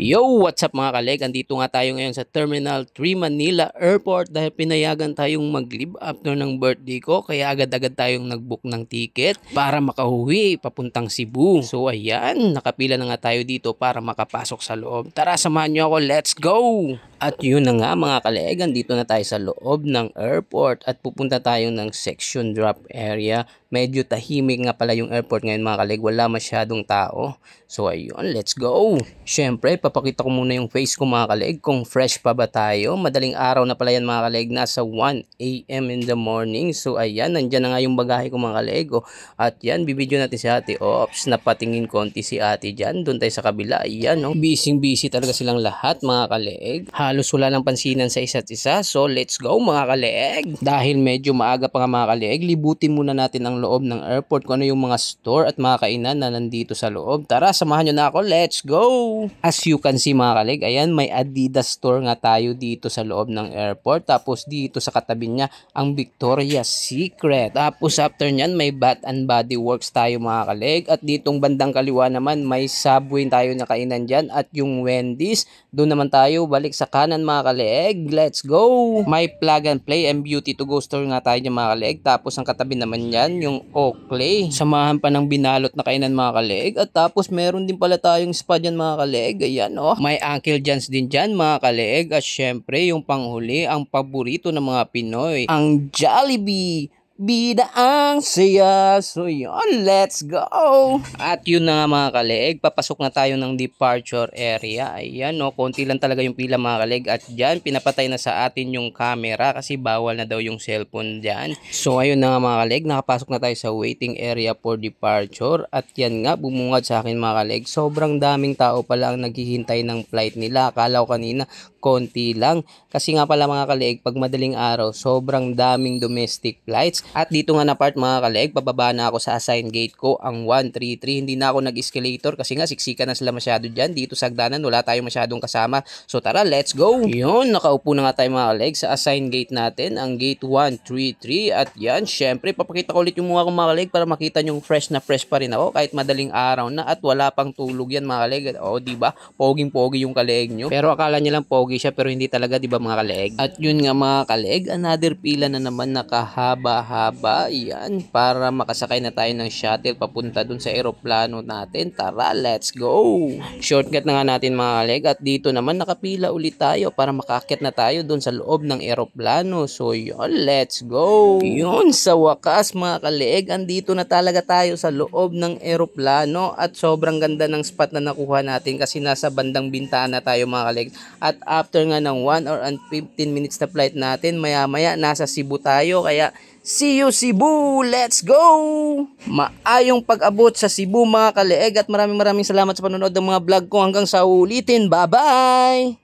Yo! What's up mga kaleg? Andito nga tayo ngayon sa Terminal 3 Manila Airport dahil pinayagan tayong mag-live after ng birthday ko kaya agad-agad tayong nag-book ng ticket para makahuwi papuntang Cebu. So ayan, nakapila na nga tayo dito para makapasok sa loob. Tara, samahan nyo ako. Let's go! At yun na nga mga kalegan, dito na tayo sa loob ng airport at pupunta tayo ng section drop area. Medyo tahimik nga pala yung airport ngayon mga kaleg, wala masyadong tao. So ayun, let's go! Siyempre, papakita ko muna yung face ko mga kaleg kung fresh pa ba tayo. Madaling araw na pala yan mga kaleg, nasa 1am in the morning. So ayan, nandyan na nga yung bagahe ko mga kaleg. Oh, at yan, bibidyo natin si ate. Oops, napatingin konti si ate dyan. Doon tayo sa kabila. Ayan, no? Oh, busy busy talaga silang lahat mga kaleg halos wala ng pansinan sa isa't isa. So let's go mga kaleeg! Dahil medyo maaga pa nga mga kaleeg, libutin muna natin ang loob ng airport kung ano yung mga store at mga kainan na nandito sa loob. Tara, samahan nyo na ako. Let's go! As you can see mga kaleeg, ayan may Adidas store nga tayo dito sa loob ng airport. Tapos dito sa katabi niya ang Victoria's Secret. Tapos after nyan may Bath and Body Works tayo mga kaleeg. At ditong bandang kaliwa naman may Subway tayo na kainan dyan at yung Wendy's. Doon naman tayo balik sa tahanan mga kaleg. Let's go! May plug and play and beauty to go store nga tayo dyan mga kaleg. Tapos ang katabi naman yan, yung Oakley. Samahan pa ng binalot na kainan mga kaleg. At tapos meron din pala tayong spa dyan mga kaleg. Ayan oh. May Uncle John's din dyan mga kaleg. At syempre yung panghuli, ang paborito ng mga Pinoy. Ang Jollibee! bida ang saya. So yun, let's go! At yun na nga mga kaleg, papasok na tayo ng departure area. Ayan no, konti lang talaga yung pila mga kaleg. At dyan, pinapatay na sa atin yung camera kasi bawal na daw yung cellphone dyan. So ayun na nga mga kaleg, nakapasok na tayo sa waiting area for departure. At yan nga, bumungad sa akin mga kaleg. Sobrang daming tao pala ang naghihintay ng flight nila. Akala ko kanina, konti lang. Kasi nga pala mga kaleg, pag madaling araw, sobrang daming domestic flights at dito nga na part mga kaleg, pababa na ako sa assigned gate ko ang 133. Hindi na ako nag-escalator kasi nga siksika na sila masyado dyan. Dito sa hagdanan wala tayong masyadong kasama. So tara, let's go! Yun, nakaupo na nga tayo mga kaleg sa assigned gate natin, ang gate 133. At yan, syempre, papakita ko ulit yung mukha ko mga kaleg para makita nyong fresh na fresh pa rin ako kahit madaling araw na at wala pang tulog yan mga kaleg. O, oh, di ba? Poging-pogi yung kaleg nyo. Pero akala niya lang pogi siya pero hindi talaga, di ba mga kaleg? At yun nga mga kaleg, another pila na naman nakahaba haba. Yan, para makasakay na tayo ng shuttle papunta dun sa aeroplano natin. Tara, let's go! Shortcut na nga natin mga kaleg. At dito naman, nakapila ulit tayo para makakit na tayo dun sa loob ng aeroplano. So, yun, let's go! Yun, sa wakas mga kaleg, andito na talaga tayo sa loob ng aeroplano. At sobrang ganda ng spot na nakuha natin kasi nasa bandang bintana tayo mga kaleg. At after nga ng 1 hour and 15 minutes na flight natin, maya maya nasa Cebu tayo kaya See you Cebu! Let's go! Maayong pag-abot sa Cebu mga kaleeg at maraming maraming salamat sa panonood ng mga vlog ko hanggang sa ulitin. Bye-bye!